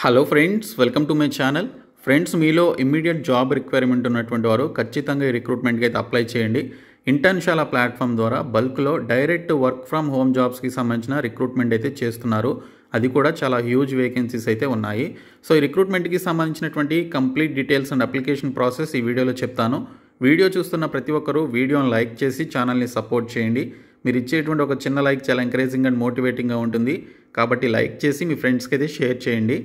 hello friends welcome to my channel friends మీలో immediate job requirement ఉన్నటువంటి వారు ఖచ్చితంగా ఈ రిక్రూట్మెంట్కి అయితే అప్లై చేయండి ఇంటర్న్షాల ప్లాట్ఫామ్ ద్వారా బల్క్లో డైరెక్ట్ వర్క్ ఫ్రమ్ హోమ్ జాబ్స్కి సంబంధించిన రిక్రూట్మెంట్ అయితే చేస్తున్నారు అది కూడా చాలా హ్యూజ్ వేకెన్సీస్ అయితే ఉన్నాయి సో ఈ రిక్రూట్మెంట్కి సంబంధించినటువంటి complete details and application process ఈ వీడియోలో చెప్తాను వీడియో చూస్తున్న ప్రతి ఒక్కరూ వీడియోని లైక్ చేసి ఛానల్ని సపోర్ట్ చేయండి మీరు ఇచ్చేటువంటి ఒక చిన్న లైక్ చాలా ఎంకరేజింగ్ అండ్ మోటివేటింగ్గా ఉంటుంది కాబట్టి లైక్ చేసి మీ ఫ్రెండ్స్కి అయితే షేర్ చేయండి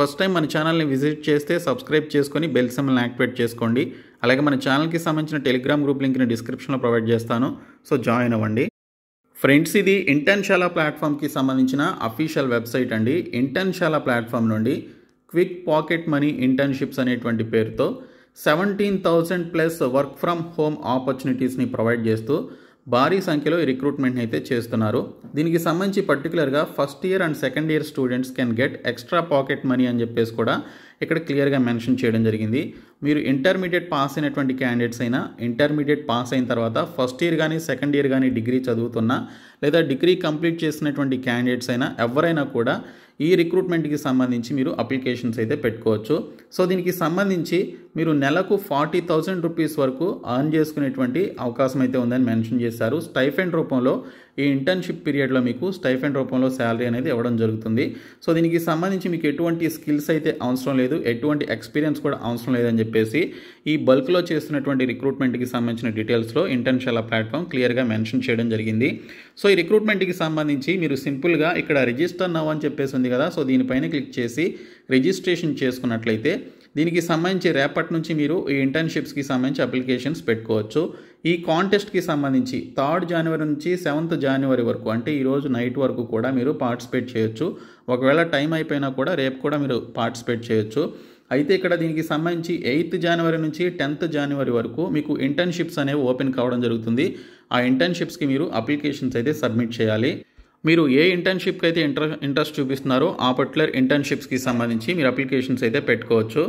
ఫస్ట్ టైం మన ఛానల్ని విజిట్ చేస్తే సబ్స్క్రైబ్ చేసుకొని బెల్ సిమ్ని యాక్టివేట్ చేసుకోండి అలాగే మన ఛానల్కి సంబంధించిన టెలిగ్రామ్ గ్రూప్ లింక్ని డిస్క్రిప్షన్లో ప్రొవైడ్ చేస్తాను సో జాయిన్ అవ్వండి ఫ్రెండ్స్ ఇది ఇంటర్న్షాలా ప్లాట్ఫామ్కి సంబంధించిన అఫీషియల్ వెబ్సైట్ అండి ఇంటర్న్షాలా ప్లాట్ఫామ్ నుండి క్విక్ పాకెట్ మనీ ఇంటర్న్షిప్స్ అనేటువంటి పేరుతో seventeen thousand plus work from home ఆపర్చునిటీస్ని ప్రొవైడ్ చేస్తూ భారీ సంఖ్యలో ఈ రిక్రూట్మెంట్ని అయితే చేస్తున్నారు దీనికి సంబంధించి పర్టికులర్గా first year and second year students can get extra pocket money అని చెప్పేసి కూడా ఇక్కడ క్లియర్గా మెన్షన్ చేయడం జరిగింది మీరు ఇంటర్మీడియట్ పాస్ అయినటువంటి క్యాండిడేట్స్ అయినా ఇంటర్మీడియట్ పాస్ అయిన తర్వాత ఫస్ట్ ఇయర్ కానీ సెకండ్ ఇయర్ కానీ డిగ్రీ చదువుతున్నా లేదా డిగ్రీ కంప్లీట్ చేసినటువంటి క్యాండిడేట్స్ అయినా ఎవరైనా కూడా ఈ రిక్రూట్మెంట్కి సంబంధించి మీరు అప్లికేషన్స్ అయితే పెట్టుకోవచ్చు సో దీనికి సంబంధించి మీరు నెలకు ఫార్టీ థౌజండ్ రూపీస్ వరకు అర్న్ చేసుకునేటువంటి అవకాశం అయితే ఉందని మెన్షన్ చేశారు స్టైఫెండ్ రూపంలో ఈ ఇంటర్న్షిప్ పీరియడ్లో మీకు స్టైఫెండ్ రూపంలో శాలరీ అనేది ఇవ్వడం జరుగుతుంది సో దీనికి సంబంధించి మీకు ఎటువంటి స్కిల్స్ అయితే అవసరం లేదు ఎటువంటి ఎక్స్పీరియన్స్ కూడా అవసరం లేదని చెప్పేసి ఈ బల్క్లో చేస్తున్నటువంటి రిక్రూట్మెంట్కి సంబంధించిన డీటెయిల్స్లో ఇంటర్న్షిప్ల ప్లాట్ఫామ్ క్లియర్గా మెన్షన్ చేయడం జరిగింది సో ఈ రిక్రూట్మెంట్కి సంబంధించి మీరు సింపుల్గా ఇక్కడ రిజిస్టర్ నవ్వు అని చెప్పేసి ఉంది కదా సో దీనిపైన క్లిక్ చేసి రిజిస్ట్రేషన్ చేసుకున్నట్లయితే దీనికి సంబంధించి రేపటి నుంచి మీరు ఈ ఇంటర్న్షిప్స్కి సంబంధించి అప్లికేషన్స్ పెట్టుకోవచ్చు ఈ కాంటెస్ట్కి సంబంధించి థర్డ్ జనవరి నుంచి సెవెంత్ జనవరి వరకు అంటే ఈరోజు నైట్ వరకు కూడా మీరు పార్టిసిపేట్ చేయొచ్చు ఒకవేళ టైం అయిపోయినా కూడా రేపు కూడా మీరు పార్టిసిపేట్ చేయొచ్చు అయితే ఇక్కడ దీనికి సంబంధించి ఎయిత్ జనవరి నుంచి టెన్త్ జనవరి వరకు మీకు ఇంటర్న్షిప్స్ అనేవి ఓపెన్ కావడం జరుగుతుంది ఆ ఇంటర్న్షిప్స్కి మీరు అప్లికేషన్స్ అయితే సబ్మిట్ చేయాలి మీరు ఏ ఇంటర్న్షిప్కి అయితే ఇంటర్ ఇంట్రెస్ట్ చూపిస్తున్నారో ఆ పర్టికులర్ ఇంటర్న్షిప్స్కి సంబంధించి మీరు అప్లికేషన్స్ అయితే పెట్టుకోవచ్చు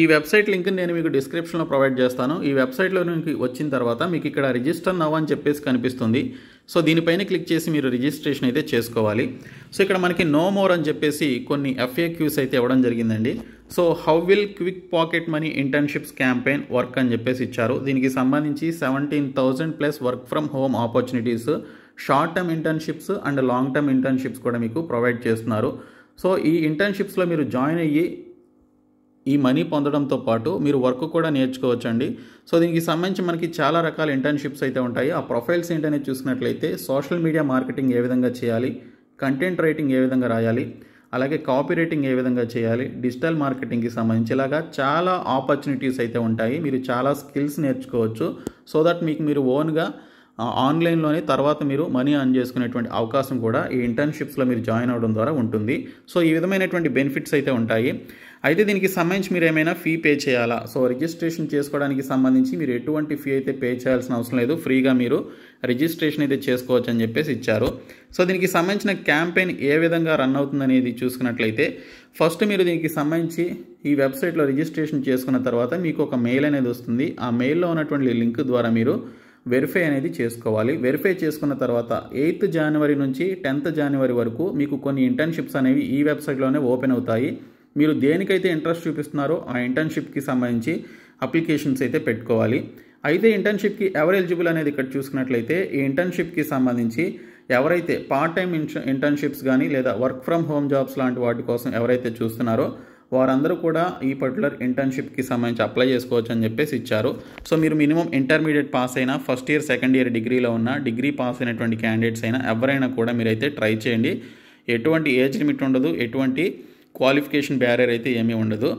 ఈ వెబ్సైట్ లింక్ నేను మీకు డిస్క్రిప్షన్లో ప్రొవైడ్ చేస్తాను ఈ వెబ్సైట్లో నుంచి వచ్చిన తర్వాత మీకు ఇక్కడ రిజిస్టర్ నవ్ అని చెప్పేసి కనిపిస్తుంది సో దీనిపైన క్లిక్ చేసి మీరు రిజిస్ట్రేషన్ అయితే చేసుకోవాలి సో ఇక్కడ మనకి నో మోర్ అని చెప్పేసి కొన్ని ఎఫ్ఏక్యూస్ అయితే ఇవ్వడం జరిగిందండి so how will quick pocket money internships campaign work అని చెప్పేసి ఇచ్చారు దీనికి సంబంధించి seventeen thousand plus work from home opportunities short term internships and long term internships కూడా మీకు ప్రొవైడ్ చేస్తున్నారు సో ఈ ఇంటర్న్షిప్స్లో మీరు జాయిన్ అయ్యి ఈ మనీ పొందడంతో పాటు మీరు వర్క్ కూడా నేర్చుకోవచ్చండి సో దీనికి సంబంధించి మనకి చాలా రకాల ఇంటర్న్షిప్స్ అయితే ఉంటాయి ఆ ప్రొఫైల్స్ ఏంటనేది చూసినట్లయితే సోషల్ మీడియా మార్కెటింగ్ ఏ విధంగా చేయాలి కంటెంట్ రైటింగ్ ఏ విధంగా రాయాలి అలాగే కాపీ రైటింగ్ ఏ విధంగా చేయాలి డిజిటల్ మార్కెటింగ్కి సంబంధించి ఇలాగా చాలా ఆపర్చునిటీస్ అయితే ఉంటాయి మీరు చాలా స్కిల్స్ నేర్చుకోవచ్చు సో దట్ మీకు మీరు ఓన్గా ఆన్లైన్లోనే తర్వాత మీరు మనీ అర్న్ చేసుకునేటువంటి అవకాశం కూడా ఈ ఇంటర్న్షిప్స్లో మీరు జాయిన్ అవ్వడం ద్వారా ఉంటుంది సో ఈ విధమైనటువంటి బెనిఫిట్స్ అయితే ఉంటాయి అయితే దీనికి సంబంధించి మీరు ఏమైనా ఫీ పే చేయాలా సో రిజిస్ట్రేషన్ చేసుకోవడానికి సంబంధించి మీరు ఎటువంటి ఫీ అయితే పే చేయాల్సిన అవసరం లేదు ఫ్రీగా మీరు రిజిస్ట్రేషన్ అయితే చేసుకోవచ్చు అని చెప్పేసి ఇచ్చారు సో దీనికి సంబంధించిన క్యాంపెయిన్ ఏ విధంగా రన్ అవుతుందనేది చూసుకున్నట్లయితే ఫస్ట్ మీరు దీనికి సంబంధించి ఈ వెబ్సైట్లో రిజిస్ట్రేషన్ చేసుకున్న తర్వాత మీకు ఒక మెయిల్ అనేది వస్తుంది ఆ మెయిల్లో ఉన్నటువంటి లింక్ ద్వారా మీరు వెరిఫై అనేది చేసుకోవాలి వెరిఫై చేసుకున్న తర్వాత ఎయిత్ జనవరి నుంచి టెన్త్ జనవరి వరకు మీకు కొన్ని ఇంటర్న్షిప్స్ అనేవి ఈ వెబ్సైట్లోనే ఓపెన్ అవుతాయి మీరు దేనికైతే ఇంట్రెస్ట్ చూపిస్తున్నారో ఆ ఇంటర్న్షిప్కి సంబంధించి అప్లికేషన్స్ అయితే పెట్టుకోవాలి అయితే ఇంటర్న్షిప్కి ఎవరు ఎలిజిబుల్ అనేది ఇక్కడ చూసుకున్నట్లయితే ఈ ఇంటర్న్షిప్కి సంబంధించి ఎవరైతే పార్ట్ టైం ఇంటర్న్షిప్స్ కానీ లేదా వర్క్ ఫ్రమ్ హోమ్ జాబ్స్ లాంటి వాటి కోసం ఎవరైతే చూస్తున్నారో వారందరూ కూడా ఈ పర్టికులర్ ఇంటర్న్షిప్కి సంబంధించి అప్లై చేసుకోవచ్చు అని చెప్పేసి ఇచ్చారు సో మీరు మినిమం ఇంటర్మీడియట్ పాస్ అయినా ఫస్ట్ ఇయర్ సెకండ్ ఇయర్ డిగ్రీలో ఉన్న డిగ్రీ పాస్ అయినటువంటి క్యాండిడేట్స్ అయినా ఎవరైనా కూడా మీరైతే ట్రై చేయండి ఎటువంటి ఏజ్ లిమిట్ ఉండదు ఎటువంటి క్వాలిఫికేషన్ బ్యారియర్ అయితే ఏమీ ఉండదు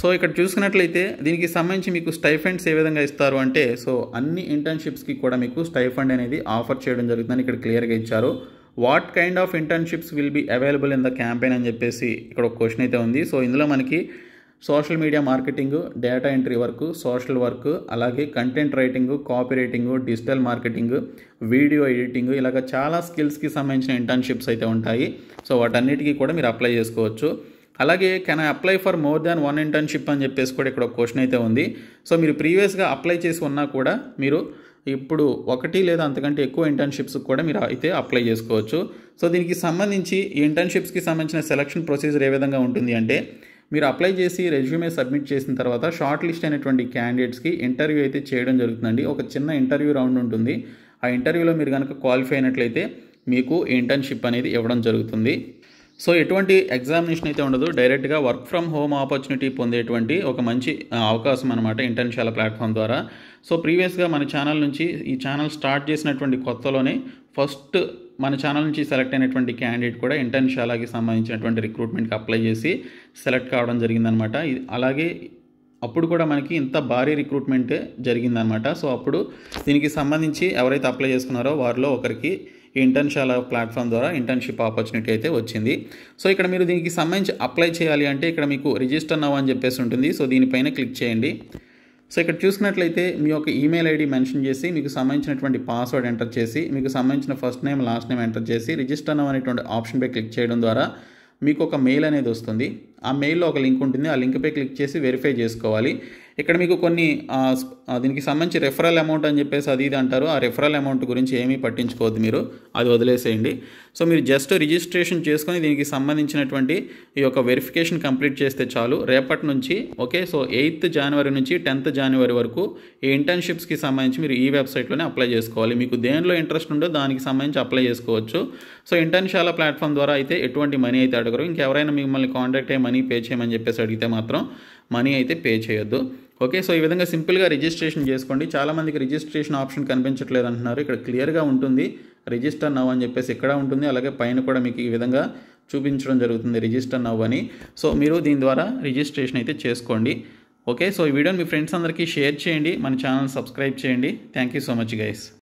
సో ఇక్కడ చూసుకున్నట్లయితే దీనికి సంబంధించి మీకు స్టైఫండ్స్ ఏ విధంగా ఇస్తారు అంటే సో అన్ని ఇంటర్న్షిప్స్కి కూడా మీకు స్టైఫండ్ అనేది ఆఫర్ చేయడం జరుగుతుందని ఇక్కడ క్లియర్గా ఇచ్చారు what kind of internships will be available in the campaign అని చెప్పేసి ఇక్కడ ఒక క్వశ్చన్ అయితే ఉంది సో ఇందులో మనకి social media marketing data entry work social work అలాగే content writing copy writing digital marketing video editing ఇలాగ చాలా స్కిల్స్కి సంబంధించిన ఇంటర్న్షిప్స్ అయితే ఉంటాయి సో వాటన్నిటికీ కూడా మీరు అప్లై చేసుకోవచ్చు అలాగే can I apply for more than one internship అని చెప్పేసి కూడా ఇక్కడ ఒక క్వశ్చన్ అయితే ఉంది సో మీరు ప్రీవియస్గా అప్లై చేసి ఉన్నా కూడా మీరు ఇప్పుడు ఒకటి లేదా అంతకంటే ఎక్కువ ఇంటర్న్షిప్స్కి కూడా మీరు అయితే అప్లై చేసుకోవచ్చు సో దీనికి సంబంధించి ఇంటర్న్షిప్స్కి సంబంధించిన సెలక్షన్ ప్రొసీజర్ ఏ విధంగా ఉంటుంది అంటే మీరు అప్లై చేసి రెజ్యూమే సబ్మిట్ చేసిన తర్వాత షార్ట్ లిస్ట్ అయినటువంటి క్యాండిడేట్స్కి ఇంటర్వ్యూ అయితే చేయడం జరుగుతుందండి ఒక చిన్న ఇంటర్వ్యూ రౌండ్ ఉంటుంది ఆ ఇంటర్వ్యూలో మీరు కనుక క్వాలిఫై అయినట్లయితే మీకు ఇంటర్న్షిప్ అనేది ఇవ్వడం జరుగుతుంది సో ఎటువంటి ఎగ్జామినేషన్ అయితే ఉండదు డైరెక్ట్గా వర్క్ ఫ్రమ్ హోమ్ ఆపర్చునిటీ పొందేటువంటి ఒక మంచి అవకాశం అనమాట ఇంటర్న్షియల్ ప్లాట్ఫామ్ ద్వారా సో ప్రీవియస్గా మన ఛానల్ నుంచి ఈ ఛానల్ స్టార్ట్ చేసినటువంటి కొత్తలోనే ఫస్ట్ మన ఛానల్ నుంచి సెలెక్ట్ అయినటువంటి క్యాండిడేట్ కూడా ఇంటర్న్షాలాకి సంబంధించినటువంటి రిక్రూట్మెంట్కి అప్లై చేసి సెలెక్ట్ కావడం జరిగిందనమాట అలాగే అప్పుడు కూడా మనకి ఇంత భారీ రిక్రూట్మెంటే జరిగిందనమాట సో అప్పుడు దీనికి సంబంధించి ఎవరైతే అప్లై చేసుకున్నారో వారిలో ఒకరికి ఈ ఇంటర్న్షాల ప్లాట్ఫామ్ ద్వారా ఇంటర్న్షిప్ ఆపర్చునిటీ అయితే వచ్చింది సో ఇక్కడ మీరు దీనికి సంబంధించి అప్లై చేయాలి అంటే ఇక్కడ మీకు రిజిస్టర్ నవ్ అని చెప్పేసి ఉంటుంది సో దీనిపైన క్లిక్ చేయండి సో ఇక్కడ చూసినట్లయితే మీ యొక్క ఈమెయిల్ ఐడి మెన్షన్ చేసి మీకు సంబంధించినటువంటి పాస్వర్డ్ ఎంటర్ చేసి మీకు సంబంధించిన first name last name enter చేసి రిజిస్టర్ నవ్ అనేటువంటి ఆప్షన్పై క్లిక్ చేయడం ద్వారా మీకు ఒక మెయిల్ అనేది వస్తుంది ఆ మెయిల్లో ఒక లింక్ ఉంటుంది ఆ లింక్పై క్లిక్ చేసి వెరిఫై చేసుకోవాలి ఇక్కడ మీకు కొన్ని దీనికి సంబంధించి రెఫరల్ అమౌంట్ అని చెప్పేసి అది ఇది అంటారు ఆ రెఫరల్ అమౌంట్ గురించి ఏమీ పట్టించుకోవద్దు మీరు అది వదిలేసేయండి సో మీరు జస్ట్ రిజిస్ట్రేషన్ చేసుకొని దీనికి సంబంధించినటువంటి ఈ యొక్క వెరిఫికేషన్ కంప్లీట్ చేస్తే చాలు రేపటి నుంచి ఓకే సో ఎయిత్ జనవరి నుంచి టెన్త్ జనవరి వరకు ఈ ఇంటర్న్షిప్స్కి సంబంధించి మీరు ఈ వెబ్సైట్లోనే అప్లై చేసుకోవాలి మీకు దేనిలో ఇంట్రెస్ట్ ఉందో దానికి సంబంధించి అప్లై చేసుకోవచ్చు సో ఇంటర్న్షాల ప్లాట్ఫామ్ ద్వారా అయితే ఎటువంటి మనీ అయితే అడగరు ఇంకెవరైనా మిమ్మల్ని కాంటాక్ట్ అయ్యి మనీ పే చేయమని చెప్పేసి అడిగితే మాత్రం మనీ అయితే పే చేయొద్దు ఓకే సో ఈ విధంగా సింపుల్గా రిజిస్ట్రేషన్ చేసుకోండి చాలామందికి రిజిస్ట్రేషన్ ఆప్షన్ కనిపించట్లేదు అంటున్నారు ఇక్కడ క్లియర్గా ఉంటుంది రిజిస్టర్ నవ్ అని చెప్పేసి ఇక్కడ ఉంటుంది అలాగే పైన కూడా మీకు ఈ విధంగా చూపించడం జరుగుతుంది రిజిస్టర్ నవ్ అని సో మీరు దీని ద్వారా రిజిస్ట్రేషన్ అయితే చేసుకోండి ఓకే సో ఈ వీడియోని మీ ఫ్రెండ్స్ అందరికీ షేర్ చేయండి మన ఛానల్ సబ్స్క్రైబ్ చేయండి thank you so much guys